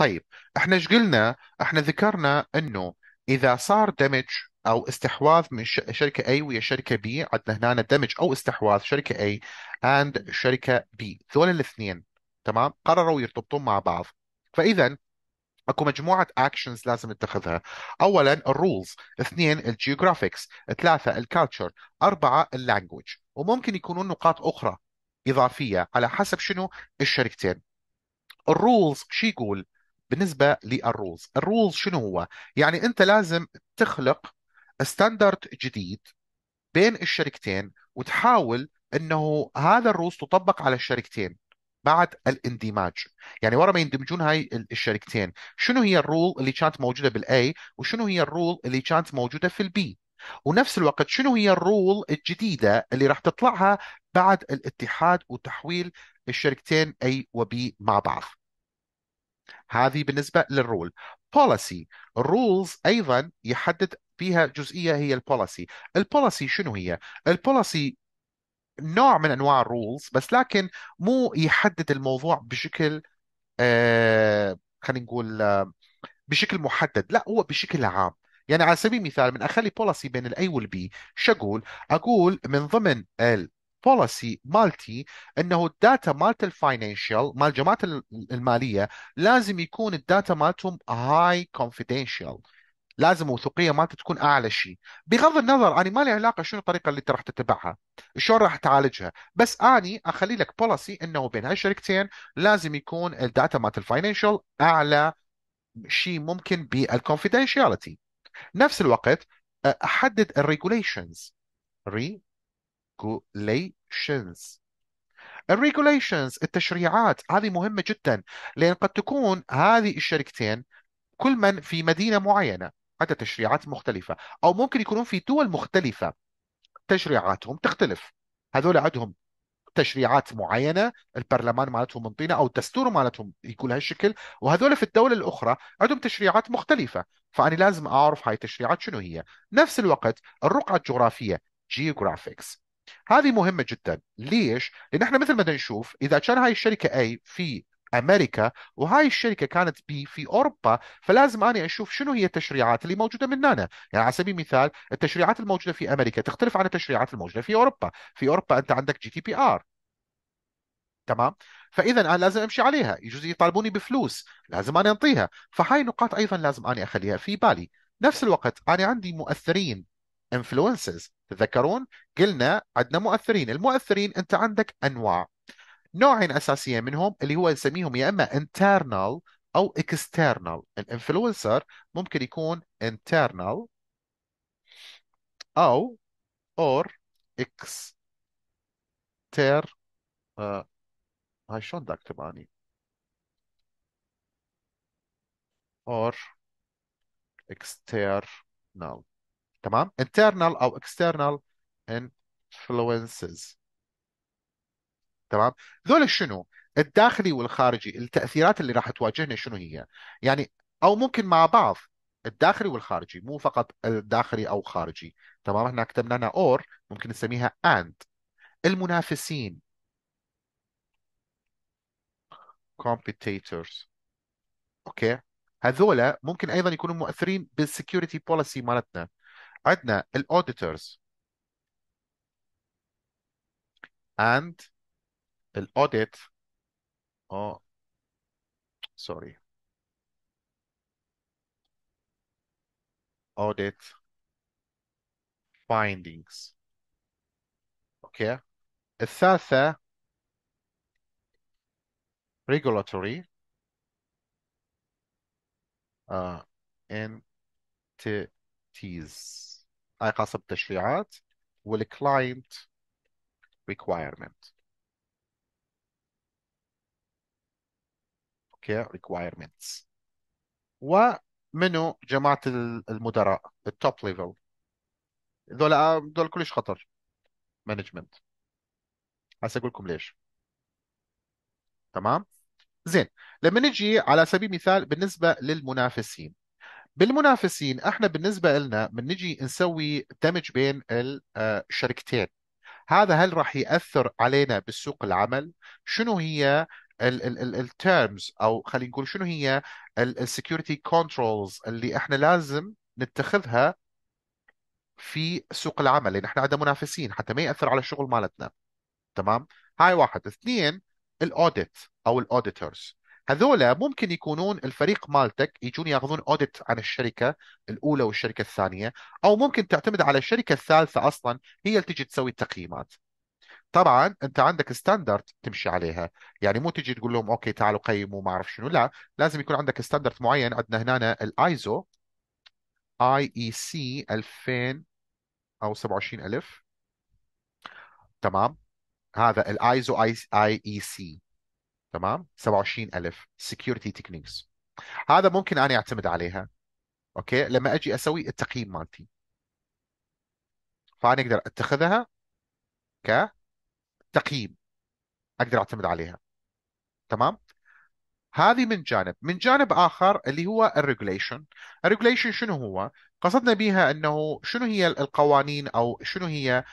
طيب احنا ايش قلنا؟ احنا ذكرنا انه اذا صار دمج او استحواذ من ش- شركه اي ويا شركه بي عندنا هنا دمج او استحواذ شركه اي اند شركه بي، ذول الاثنين تمام قرروا يرتبطون مع بعض فاذا اكو مجموعه اكشنز لازم نتخذها اولا الرولز اثنين الجيوغرافيكس ثلاثه الكالتشر اربعه اللانجوج وممكن يكونون نقاط اخرى اضافيه على حسب شنو الشركتين الرولز شو يقول بالنسبه للرولز الرولز شنو هو يعني انت لازم تخلق ستاندرد جديد بين الشركتين وتحاول انه هذا الرولز تطبق على الشركتين بعد الاندماج يعني ورا ما يندمجون هاي الشركتين شنو هي الرول اللي كانت موجوده بالاي وشنو هي الرول اللي كانت موجوده في البي ونفس الوقت شنو هي الرول الجديده اللي راح تطلعها بعد الاتحاد وتحويل الشركتين اي وبي مع بعض هذه بالنسبة للرول policy rules أيضا يحدد فيها جزئية هي البوليسي البوليسي شنو هي البوليسي نوع من أنواع الرولز بس لكن مو يحدد الموضوع بشكل آه خلينا نقول آه بشكل محدد لا هو بشكل عام يعني على سبيل المثال من اخلي بوليسي بين الاي والبي شو اقول؟ اقول من ضمن ال بوليسي مالتي انه الداتا مالت الفاينانشال مال الجماعات الماليه لازم يكون الداتا مالتهم هاي كونفيدنشال لازم وثوقيه مالته تكون اعلى شيء بغض النظر انا ما لي علاقه شنو الطريقه اللي انت راح تتبعها شلون راح تعالجها بس اني اخلي لك بوليسي انه بين هالشركتين لازم يكون الداتا مالت الفاينانشال اعلى شيء ممكن بالكونفيدنشاليتي نفس الوقت احدد الريجوليشنز ري regulations الريجوليشنز التشريعات هذه مهمة جدا لأن قد تكون هذه الشركتين كل من في مدينة معينة عندها تشريعات مختلفة أو ممكن يكونون في دول مختلفة تشريعاتهم تختلف هذول عندهم تشريعات معينة البرلمان مالتهم منطينة أو الدستور مالتهم يكون هالشكل وهذول في الدولة الأخرى عندهم تشريعات مختلفة فأنا لازم أعرف هاي التشريعات شنو هي نفس الوقت الرقعة الجغرافية جيوغرافيكس هذه مهمه جدا ليش لان احنا مثل ما نشوف اذا كان هاي الشركه اي في امريكا وهاي الشركه كانت بي في اوروبا فلازم اني اشوف شنو هي التشريعات اللي موجوده من هنا يعني على سبيل المثال التشريعات الموجوده في امريكا تختلف عن التشريعات الموجوده في اوروبا في اوروبا انت عندك جي تي بي ار تمام فاذا انا لازم امشي عليها يجوز يطالبوني بفلوس لازم انا انطيها فهاي نقاط ايضا لازم انا اخليها في بالي نفس الوقت انا عندي مؤثرين انفلونسرز تذكرون قلنا عندنا مؤثرين المؤثرين انت عندك انواع نوعين اساسيين منهم اللي هو نسميهم يا اما internal او external الانفلونسر ممكن يكون internal او or external آه. هاي شلون ذاك تباني اني or external تمام internal او external influences تمام ذول شنو الداخلي والخارجي التاثيرات اللي راح تواجهنا شنو هي يعني او ممكن مع بعض الداخلي والخارجي مو فقط الداخلي او خارجي تمام احنا كتبنا لنا اور ممكن نسميها and المنافسين competitors اوكي هذولا ممكن ايضا يكونوا مؤثرين بالسكيورتي بوليسي مالتنا the auditors and الاوديت اه oh, sorry, audit findings اوكي okay. الثالثة regulatory uh, entities خاصه بالتشريعات والكلاينت ريكوايرمنت اوكي ريكوايرمنتس ومنو جماعه المدراء التوب ليفل ذولا دول كلش خطر مانجمنت هسه اقول لكم ليش تمام زين لما نجي على سبيل المثال بالنسبه للمنافسين بالمنافسين احنا بالنسبه لنا بنجي نسوي دمج بين الشركتين هذا هل راح ياثر علينا بالسوق العمل شنو هي التيرمز او خلينا نقول شنو هي السكيورتي كنترولز اللي احنا لازم نتخذها في سوق العمل لان احنا عندنا منافسين حتى ما ياثر على الشغل مالتنا تمام هاي واحد اثنين الاوديت او الاوديتورز هذولا ممكن يكونون الفريق مالتك يجون ياخذون اوديت عن الشركه الاولى والشركه الثانيه او ممكن تعتمد على الشركه الثالثه اصلا هي اللي تجي تسوي التقييمات طبعا انت عندك ستاندرد تمشي عليها يعني مو تجي تقول لهم اوكي تعالوا قيموا ما اعرف شنو لا لازم يكون عندك ستاندرد معين عندنا هنا الايزو اي اي سي 2000 او 27000 تمام هذا الايزو اي اي سي تمام 27000 سكيورتي تكنيكس هذا ممكن انا اعتمد عليها اوكي لما اجي اسوي التقييم مالتي فانا اقدر اتخذها كتقييم اقدر اعتمد عليها تمام هذه من جانب من جانب آخر اللي هو الريجوليشن الريجوليشن شنو هو قصدنا بها أنه شنو هي القوانين أو شنو هي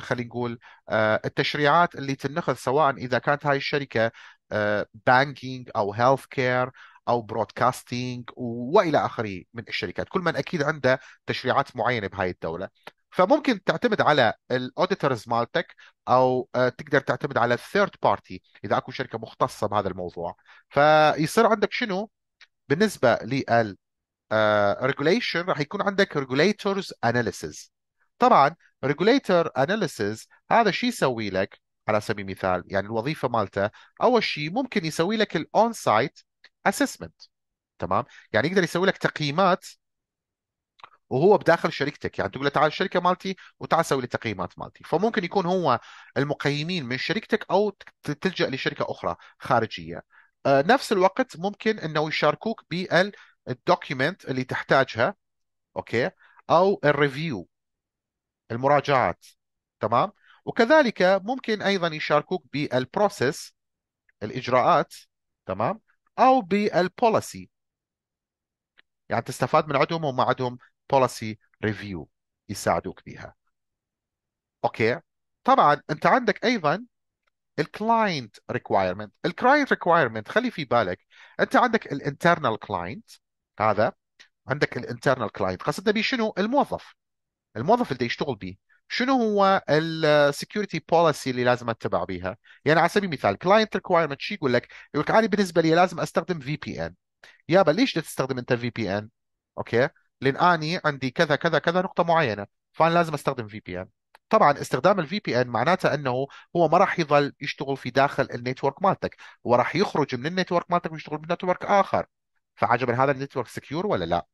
خلينا نقول آه، التشريعات اللي تنخذ سواء إذا كانت هاي الشركة بانكينج آه، أو هيلث كير او برودكاستينج والى اخره من الشركات كل من اكيد عنده تشريعات معينه بهاي الدوله فممكن تعتمد على الاوديتورز مالتك او آه، تقدر تعتمد على الثيرد بارتي اذا اكو شركه مختصه بهذا الموضوع فيصير عندك شنو بالنسبه لل ريجوليشن آه، راح يكون عندك ريجوليتورز اناليسز طبعا ريجوليتور اناليسز هذا شو يسوي لك على سبيل المثال يعني الوظيفه مالته اول شيء ممكن يسوي لك الاون سايت اسسمنت تمام يعني يقدر يسوي لك تقييمات وهو بداخل شركتك يعني تقول له تعال الشركه مالتي وتعال سوي لي تقييمات مالتي فممكن يكون هو المقيمين من شركتك او تلجا لشركه اخرى خارجيه آه، نفس الوقت ممكن انه يشاركوك بالدوكيمنت اللي تحتاجها اوكي او الريفيو المراجعات تمام وكذلك ممكن ايضا يشاركوك بالبروسيس الاجراءات تمام او بالبوليسي يعني تستفاد من عندهم وما عندهم بوليسي ريفيو يساعدوك بيها اوكي طبعا انت عندك ايضا الكلاينت ريكوايرمنت الكلاينت ريكوايرمنت خلي في بالك انت عندك الانترنال كلاينت هذا عندك الانترنال كلاينت قصدنا به شنو الموظف الموظف اللي يشتغل به شنو هو السكيورتي بوليسي اللي لازم اتبع بيها يعني على سبيل المثال كلاينت ريكوايرمنت شو يقول لك يقول لك انا بالنسبه لي لازم استخدم في بي ان يابا ليش تستخدم انت في بي ان اوكي لان اني عندي كذا كذا كذا نقطه معينه فانا لازم استخدم في بي ان طبعا استخدام الفي بي ان معناته انه هو ما راح يظل يشتغل في داخل النيتورك مالتك وراح يخرج من النيتورك مالتك ويشتغل بنتورك اخر فعجبا هذا النيتورك سكيور ولا لا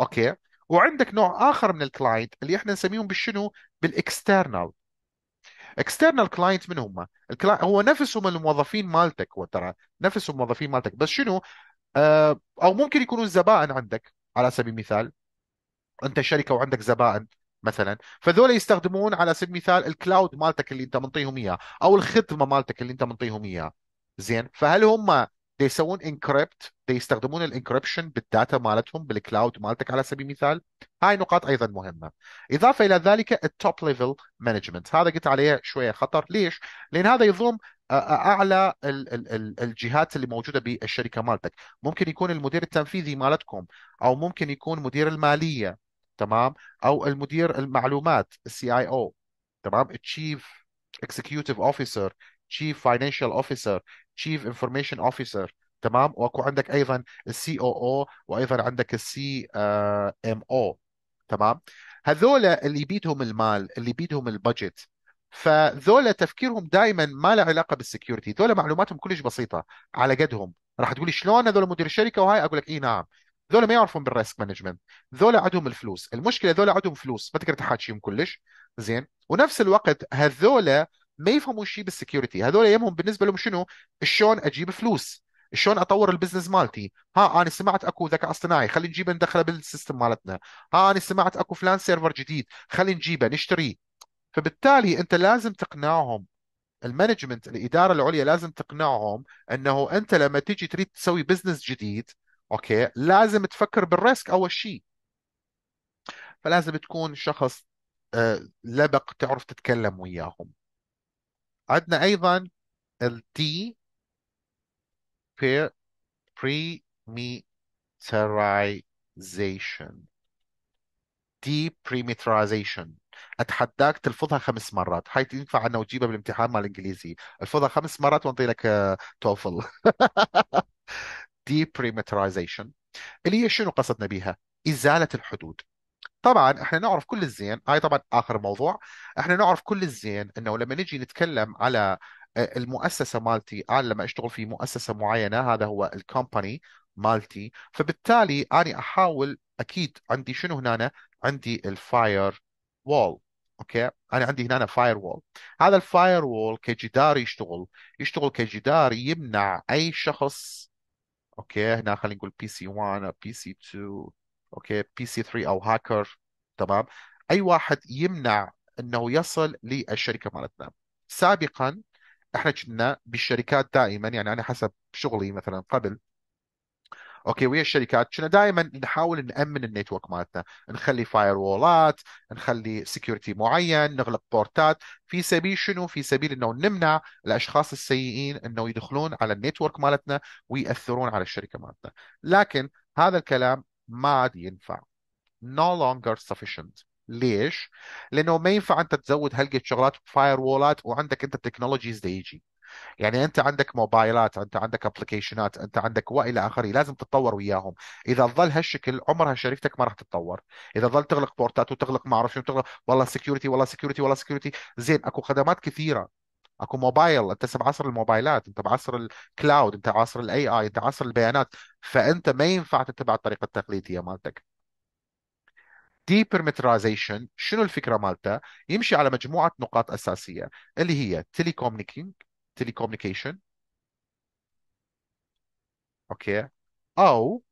اوكي وعندك نوع اخر من الكلاينت اللي احنا نسميهم بالشنو بالاكسترنال اكسترنال كلاينت من هم هو نفسهم الموظفين مالتك وترى نفسهم الموظفين مالتك بس شنو آه، او ممكن يكونوا زبائن عندك على سبيل المثال انت شركه وعندك زبائن مثلا فذول يستخدمون على سبيل المثال الكلاود مالتك اللي انت منطيهم اياه او الخدمه مالتك اللي انت منطيهم اياه زين فهل هم يسوون انكريبت يستخدمون الانكريبشن بالداتا مالتهم بالكلاود مالتك على سبيل المثال هاي نقاط ايضا مهمه اضافه الى ذلك التوب ليفل مانجمنت هذا قلت عليه شويه خطر ليش لان هذا يضم اعلى الجهات اللي موجوده بالشركه مالتك ممكن يكون المدير التنفيذي مالتكم او ممكن يكون مدير الماليه تمام او المدير المعلومات السي اي او تمام تشيف اكزكيوتيف اوفيسر تشيف فاينانشال اوفيسر تشيف انفورميشن اوفيسر تمام واكو عندك ايضا السي او او وايضا عندك السي ام او تمام هذول اللي بيدهم المال اللي بيدهم البادجت فذولا تفكيرهم دائما ما له علاقه بالسكيورتي ذولا معلوماتهم كلش بسيطه على قدهم راح تقولي شلون هذول مدير الشركه وهاي اقول لك اي نعم ذولا ما يعرفون بالريسك مانجمنت ذولا عندهم الفلوس المشكله ذولا عندهم فلوس ما تقدر تحاكيهم كلش زين ونفس الوقت هذولا ما يفهموا شيء بالسكيورتي هذول يمهم بالنسبه لهم شنو شلون اجيب فلوس شلون اطور البزنس مالتي ها انا سمعت اكو ذكاء اصطناعي خلينا نجيبه ندخله بالسيستم مالتنا ها انا سمعت اكو فلان سيرفر جديد خلينا نجيبه نشتريه فبالتالي انت لازم تقنعهم المانجمنت الاداره العليا لازم تقنعهم انه انت لما تيجي تريد تسوي بزنس جديد اوكي لازم تفكر بالريسك اول شيء فلازم تكون شخص آه، لبق تعرف تتكلم وياهم عندنا ايضا الدي دي بريميترايزيشن اتحداك تلفظها خمس مرات هاي تنفع انا وتجيبها بالامتحان مال الانجليزي الفظها خمس مرات وانطي لك آه، توفل ديبريمترايزيشن اللي هي شنو قصدنا بها ازاله الحدود طبعا احنا نعرف كل الزين هاي طبعا اخر موضوع احنا نعرف كل الزين انه لما نجي نتكلم على آه، المؤسسه مالتي انا لما اشتغل في مؤسسه معينه هذا هو الكومباني مالتي فبالتالي انا احاول اكيد عندي شنو هنا عندي الفاير وول اوكي انا عندي هنا فاير وول هذا الفاير وول كجدار يشتغل يشتغل كجدار يمنع اي شخص اوكي هنا خلينا نقول بي سي 1 أو بي سي 2 اوكي بي سي 3 او هاكر تمام اي واحد يمنع انه يصل للشركه مالتنا سابقا احنا كنا بالشركات دائما يعني انا حسب شغلي مثلا قبل اوكي ويا الشركات كنا دائما نحاول نامن النيتورك مالتنا نخلي فاير وولات نخلي سكيورتي معين نغلق بورتات في سبيل شنو في سبيل انه نمنع الاشخاص السيئين انه يدخلون على النيتورك مالتنا وياثرون على الشركه مالتنا لكن هذا الكلام ما عاد ينفع no longer sufficient ليش؟ لانه ما ينفع انت تزود هلقة شغلات فاير وولات وعندك انت التكنولوجيز ديجي يجي يعني انت عندك موبايلات انت عندك ابلكيشنات انت عندك والى اخره لازم تتطور وياهم اذا ظل هالشكل عمرها شريفتك ما راح تتطور اذا ظل تغلق بورتات وتغلق ما اعرف شو تغلق والله سكيورتي والله سكيورتي والله سكيورتي زين اكو خدمات كثيره اكو موبايل انت بعصر الموبايلات انت بعصر الكلاود انت بعصر الاي اي انت بعصر البيانات فانت ما ينفع تتبع الطريقه التقليديه مالتك ديبرمترايزيشن شنو الفكره مالته؟ يمشي على مجموعه نقاط اساسيه اللي هي تيليكومنيكينج telecommunication اوكي او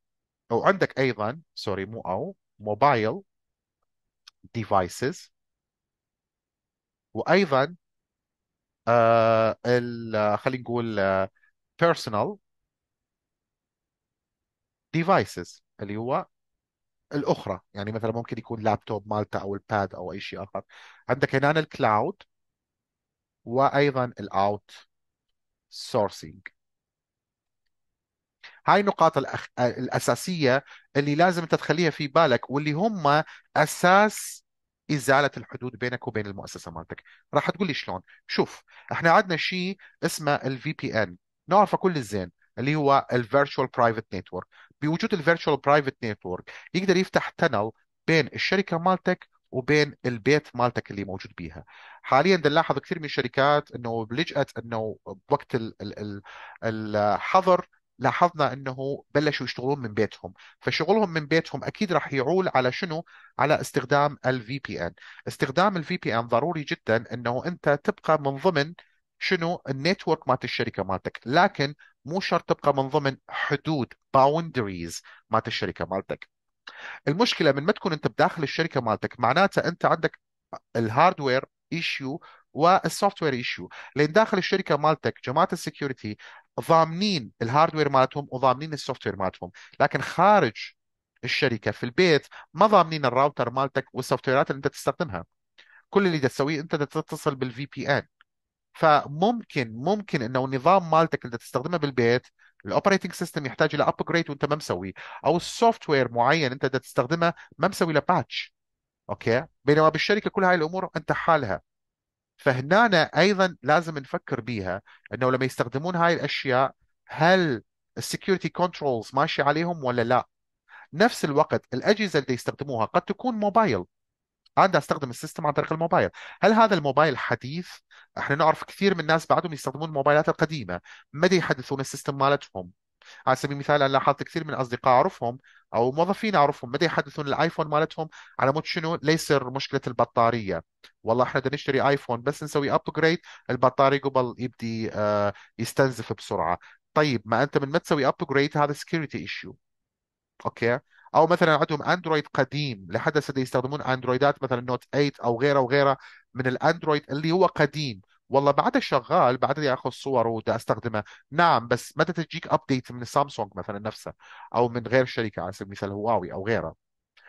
او عندك ايضا سوري مو او موبايل ديفايسز وايضا آه ال خلينا نقول بيرسونال آه، personal devices اللي هو الاخرى يعني مثلا ممكن يكون لابتوب مالته او الباد او اي شيء اخر عندك هنا الكلاود وايضا الاوت سورسينج هاي النقاط الأخ... الأساسية اللي لازم أنت تخليها في بالك واللي هم أساس إزالة الحدود بينك وبين المؤسسة مالتك راح تقول لي شلون شوف احنا عندنا شيء اسمه الفي بي ان نعرفه كل الزين اللي هو الفيرتشوال برايفت نتورك بوجود الفيرتشوال برايفت نتورك يقدر يفتح تنل بين الشركة مالتك وبين البيت مالتك اللي موجود بيها حاليا نلاحظ كثير من الشركات انه لجأت انه بوقت الحظر لاحظنا انه بلشوا يشتغلون من بيتهم فشغلهم من بيتهم اكيد راح يعول على شنو على استخدام الفي بي ان استخدام الفي بي ان ضروري جدا انه انت تبقى من ضمن شنو النتورك مالت الشركه مالتك لكن مو شرط تبقى من ضمن حدود باوندريز مالت الشركه مالتك المشكله من ما تكون انت بداخل الشركه مالتك معناتها انت عندك الهاردوير ايشيو والسوفت وير ايشيو لان داخل الشركه مالتك جماعه السكيورتي ضامنين الهاردوير مالتهم وضامنين السوفت وير مالتهم لكن خارج الشركه في البيت ما ضامنين الراوتر مالتك والسوفت ويرات اللي انت تستخدمها كل اللي تسويه انت تتصل بالفي بي ان فممكن ممكن انه النظام مالتك اللي تستخدمه بالبيت الاوبريتنج سيستم يحتاج الى ابجريد وانت ما مسوي او السوفت وير معين انت بدك تستخدمها ما مسوي له باتش اوكي بينما بالشركه كل هاي الامور انت حالها فهنا ايضا لازم نفكر بيها انه لما يستخدمون هاي الاشياء هل السكيورتي كنترولز ماشي عليهم ولا لا نفس الوقت الاجهزه اللي يستخدموها قد تكون موبايل عاد استخدم السيستم عن طريق الموبايل هل هذا الموبايل حديث احنا نعرف كثير من الناس بعدهم يستخدمون الموبايلات القديمه ما يحدثون السيستم مالتهم على سبيل المثال انا لاحظت كثير من اصدقاء اعرفهم او موظفين اعرفهم بدا يحدثون الايفون مالتهم على مود شنو ليصير مشكله البطاريه والله احنا بدنا نشتري ايفون بس نسوي ابجريد البطاريه قبل يبدي آه، يستنزف بسرعه طيب ما انت من ما تسوي ابجريد هذا سكيورتي ايشيو اوكي او مثلا عندهم اندرويد قديم لحد هسه يستخدمون اندرويدات مثلا نوت 8 او غيره وغيره من الاندرويد اللي هو قديم والله بعده شغال بعده ياخذ صور ودا استخدمه نعم بس متى تجيك ابديت من سامسونج مثلا نفسه او من غير شركه على سبيل المثال هواوي او غيره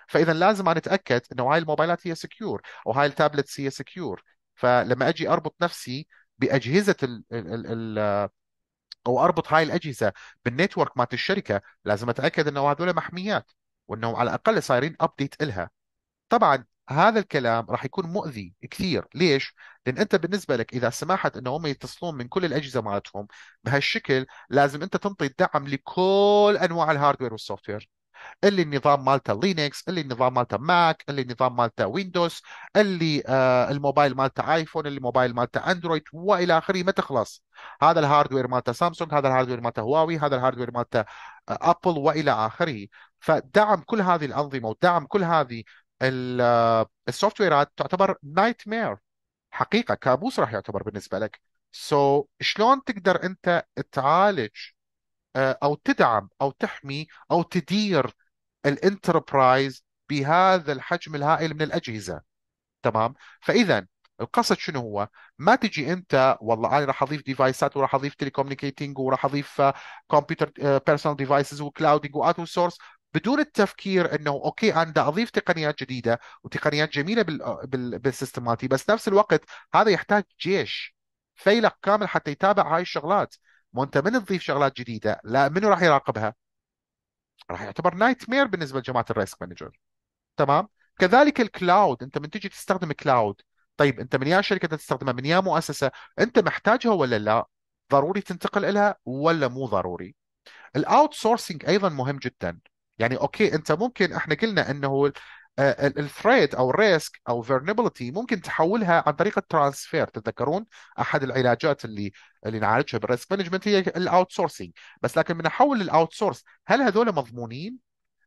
فاذا لازم أنا اتاكد انه هاي الموبايلات هي سكيور او هاي التابلتس هي سكيور فلما اجي اربط نفسي باجهزه ال ال ال او اربط هاي الاجهزه بالنتورك مالت الشركه لازم اتاكد انه هذول محميات وانهم على الاقل صايرين ابديت الها طبعا هذا الكلام راح يكون مؤذي كثير ليش لان انت بالنسبه لك اذا سمحت انهم هم يتصلون من كل الاجهزه مالتهم بهالشكل لازم انت تنطي الدعم لكل انواع الهاردوير والسوفتوير اللي النظام مالته لينكس اللي النظام مالته ماك اللي النظام مالته ويندوز اللي آه الموبايل مالته ايفون اللي الموبايل مالته اندرويد والى اخره ما تخلص هذا الهاردوير مالته سامسونج هذا الهاردوير مالته هواوي هذا الهاردوير مالته ابل آه، والى اخره فدعم كل هذه الانظمه ودعم كل هذه السوفت ويرات آه، تعتبر نايت مير حقيقه كابوس راح يعتبر بالنسبه لك سو so, شلون تقدر انت تعالج آه، او تدعم او تحمي او تدير الانتربرايز بهذا الحجم الهائل من الاجهزه تمام فاذا القصد شنو هو؟ ما تجي انت والله انا راح اضيف ديفايسات وراح اضيف تليكومنيكيتنج وراح اضيف كمبيوتر بيرسونال ديفايسز وكلاودنج واوتن سورس بدون التفكير انه اوكي انا بدي اضيف تقنيات جديده وتقنيات جميله آه، بالسيستم مالتي بس نفس الوقت هذا يحتاج جيش فيلق كامل حتى يتابع هاي الشغلات مو انت من تضيف شغلات جديده لا منو راح يراقبها؟ راح يعتبر نايت مير بالنسبه لجماعه الريسك مانجر تمام؟ كذلك الكلاود انت من تجي تستخدم كلاود طيب انت من يا شركه تستخدمها من يا مؤسسه انت محتاجها ولا لا؟ ضروري تنتقل لها ولا مو ضروري؟ الاوت سورسنج ايضا مهم جدا يعني اوكي انت ممكن احنا قلنا انه آه، الثريت او الريسك او فيرنبلتي ممكن تحولها عن طريق الترانسفير تتذكرون احد العلاجات اللي اللي نعالجها بالريسك مانجمنت هي الاوت سورسنج بس لكن من احول الاوت سورس هل هذول مضمونين؟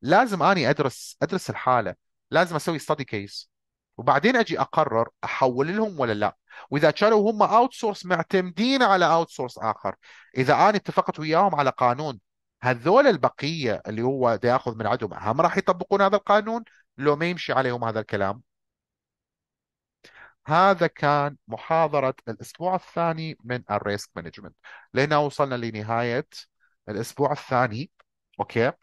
لازم اني ادرس ادرس الحاله لازم اسوي ستدي كيس وبعدين اجي اقرر احول لهم ولا لا واذا كانوا هم اوت سورس معتمدين على اوت سورس اخر اذا انا اتفقت وياهم على قانون هذول البقيه اللي هو ياخذ من عندهم هم راح يطبقون هذا القانون لو ما يمشي عليهم هذا الكلام هذا كان محاضرة الأسبوع الثاني من الريسك مانجمنت لهنا وصلنا لنهاية الأسبوع الثاني أوكي